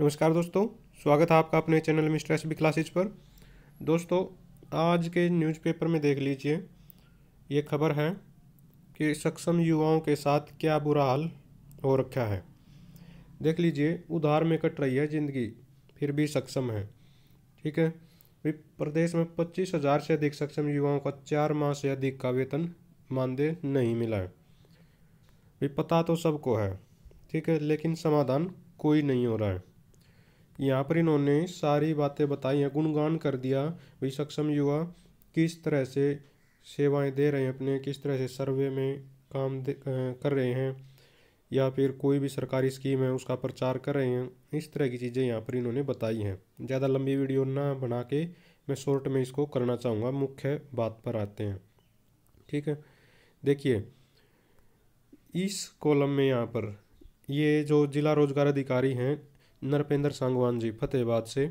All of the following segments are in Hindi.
नमस्कार दोस्तों स्वागत है आपका अपने channel mister S B classes पर दोस्तों आज के न्यूज़पेपर में देख लीजिए ये खबर है कि सक्षम युवाओं के साथ क्या बुरा हाल हो रखा है देख लीजिए उधार में कट रही है ज़िंदगी फिर भी सक्षम है ठीक है प्रदेश में पच्चीस हज़ार से अधिक सक्षम युवाओं का चार माह से अधिक का वेतन मानदेय नहीं मिला है भी पता तो सबको है ठीक है लेकिन समाधान कोई नहीं हो रहा है यहाँ पर इन्होंने सारी बातें बताई हैं गुणगान कर दिया भाई सक्षम युवा किस तरह से सेवाएं दे रहे हैं अपने किस तरह से सर्वे में काम दे, कर रहे हैं या फिर कोई भी सरकारी स्कीम है उसका प्रचार कर रहे हैं इस तरह की चीज़ें यहाँ पर इन्होंने बताई हैं ज़्यादा लंबी वीडियो ना बना के मैं शॉर्ट में इसको करना चाहूँगा मुख्य बात पर आते हैं ठीक है देखिए इस कॉलम में यहाँ पर ये जो जिला रोजगार अधिकारी हैं नरपेंद्र सांगवान जी फतेहबाद से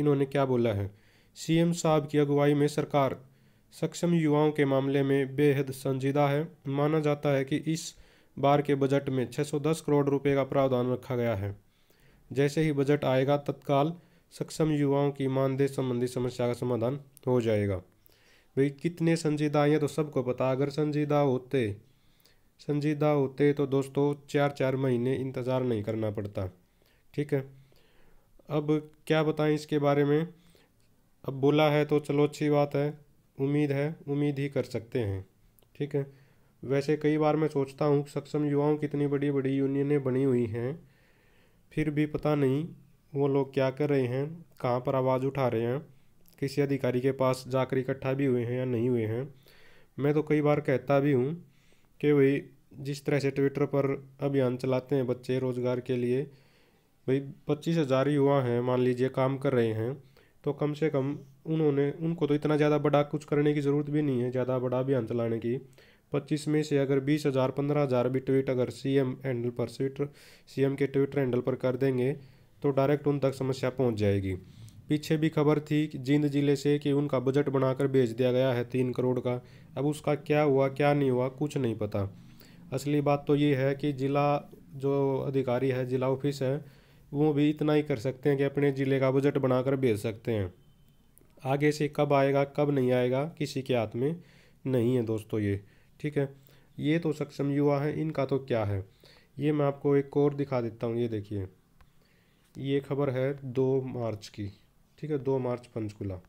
इन्होंने क्या बोला है सीएम साहब की अगुवाई में सरकार सक्षम युवाओं के मामले में बेहद संजीदा है माना जाता है कि इस बार के बजट में 610 करोड़ रुपए का प्रावधान रखा गया है जैसे ही बजट आएगा तत्काल सक्षम युवाओं की मानदेय संबंधी समस्या का समाधान हो जाएगा भाई कितने संजीदा हैं तो सबको पता अगर संजीदा होते संजीदा होते तो दोस्तों चार चार महीने इंतज़ार नहीं करना पड़ता ठीक है अब क्या बताएं इसके बारे में अब बोला है तो चलो अच्छी बात है उम्मीद है उम्मीद ही कर सकते हैं ठीक है वैसे कई बार मैं सोचता हूँ सक्षम युवाओं की इतनी बड़ी बड़ी यूनियनें बनी हुई हैं फिर भी पता नहीं वो लोग क्या कर रहे हैं कहाँ पर आवाज़ उठा रहे हैं किसी अधिकारी के पास जाकर इकट्ठा भी हुए हैं या नहीं हुए हैं मैं तो कई बार कहता भी हूँ कि वही जिस तरह से ट्विटर पर अभियान चलाते हैं बच्चे रोज़गार के लिए भाई पच्चीस हज़ार युवा हैं मान लीजिए काम कर रहे हैं तो कम से कम उन्होंने उनको तो इतना ज़्यादा बड़ा कुछ करने की ज़रूरत भी नहीं है ज़्यादा बड़ा अभियान चलाने की पच्चीस में से अगर बीस हज़ार पंद्रह हज़ार भी ट्वीट अगर सी एम हैंडल पर ट्विटर सी एम के ट्विटर हैंडल पर कर देंगे तो डायरेक्ट उन तक समस्या पहुंच जाएगी पीछे भी खबर थी कि जींद जिले से कि उनका बजट बनाकर भेज दिया गया है तीन करोड़ का अब उसका क्या हुआ क्या नहीं हुआ कुछ नहीं पता असली बात तो ये है कि ज़िला जो अधिकारी है ज़िला ऑफिस है वो भी इतना ही कर सकते हैं कि अपने ज़िले का बजट बनाकर भेज सकते हैं आगे से कब आएगा कब नहीं आएगा किसी के हाथ में नहीं है दोस्तों ये ठीक है ये तो सक्षम युवा है इनका तो क्या है ये मैं आपको एक और दिखा देता हूँ ये देखिए ये खबर है दो मार्च की ठीक है दो मार्च पंचकुला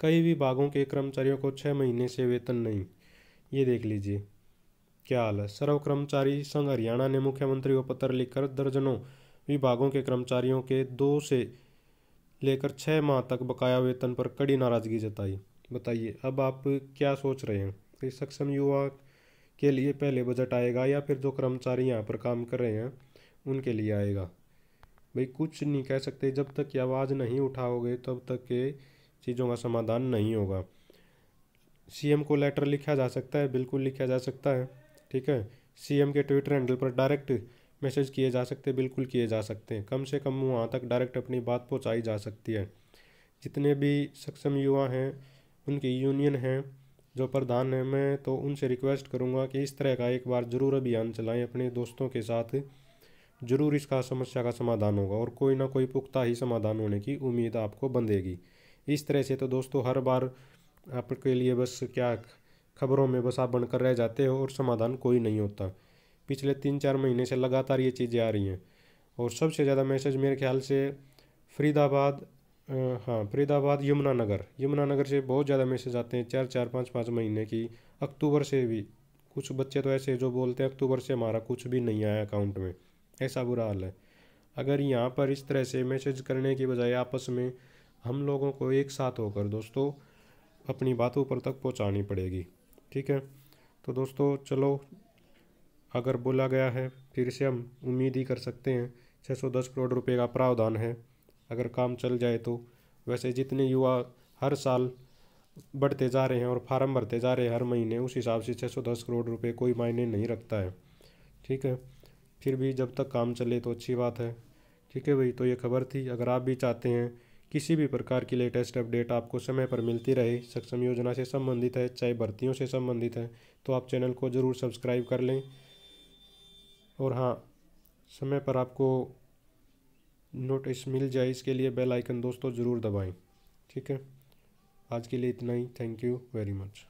कई विभागों के कर्मचारियों को छः महीने से वेतन नहीं ये देख लीजिए क्या हाल है सर्व कर्मचारी संघ हरियाणा ने मुख्यमंत्री को पत्र लिखकर दर्जनों विभागों के कर्मचारियों के दो से लेकर छः माह तक बकाया वेतन पर कड़ी नाराज़गी जताई बताइए अब आप क्या सोच रहे हैं कि सक्षम युवा के लिए पहले बजट आएगा या फिर जो कर्मचारी यहाँ पर काम कर रहे हैं उनके लिए आएगा भाई कुछ नहीं कह सकते जब तक ये आवाज़ नहीं उठाओगे तब तक के चीज़ों का समाधान नहीं होगा सीएम को लेटर लिखा जा सकता है बिल्कुल लिखा जा सकता है ठीक है सीएम के ट्विटर हैंडल पर डायरेक्ट मैसेज किए जा सकते बिल्कुल किए जा सकते हैं कम से कम वहाँ तक डायरेक्ट अपनी बात पहुँचाई जा सकती है जितने भी सक्षम युवा हैं उनकी यूनियन हैं जो प्रधान हैं मैं तो उनसे रिक्वेस्ट करूँगा कि इस तरह का एक बार ज़रूर अभियान चलाएँ अपने दोस्तों के साथ ज़रूर इसका समस्या का समाधान होगा और कोई ना कोई पुख्ता ही समाधान होने की उम्मीद आपको बंधेगी इस तरह से तो दोस्तों हर बार आपके लिए बस क्या खबरों में बस आप बनकर रह जाते हो और समाधान कोई नहीं होता पिछले तीन चार महीने से लगातार ये चीज़ें आ रही हैं और सबसे ज़्यादा मैसेज मेरे ख्याल से फरीदाबाद हाँ फरीदाबाद यमुनानगर यमुनानगर से बहुत ज़्यादा मैसेज आते हैं चार चार पाँच पाँच महीने की अक्टूबर से भी कुछ बच्चे तो ऐसे जो बोलते हैं अक्टूबर से हमारा कुछ भी नहीं आया अकाउंट में ऐसा बुरा हाल है अगर यहाँ पर इस तरह से मैसेज करने की बजाय आपस में हम लोगों को एक साथ होकर दोस्तों अपनी बातों पर तक पहुँचानी पड़ेगी ठीक है तो दोस्तों चलो अगर बोला गया है फिर से हम उम्मीद ही कर सकते हैं 610 करोड़ रुपए का प्रावधान है अगर काम चल जाए तो वैसे जितने युवा हर साल बढ़ते जा रहे हैं और फार्म भरते जा रहे हैं हर महीने उस हिसाब से 610 करोड़ रुपए कोई मायने नहीं रखता है ठीक है फिर भी जब तक काम चले तो अच्छी बात है ठीक है भाई तो ये खबर थी अगर आप भी चाहते हैं किसी भी प्रकार की लेटेस्ट अपडेट आपको समय पर मिलती रहे सक्षम योजना से संबंधित है चाहे भर्तियों से संबंधित है तो आप चैनल को ज़रूर सब्सक्राइब कर लें और हाँ समय पर आपको नोटिस मिल जाए इसके लिए बेल आइकन दोस्तों ज़रूर दबाएं ठीक है आज के लिए इतना ही थैंक यू वेरी मच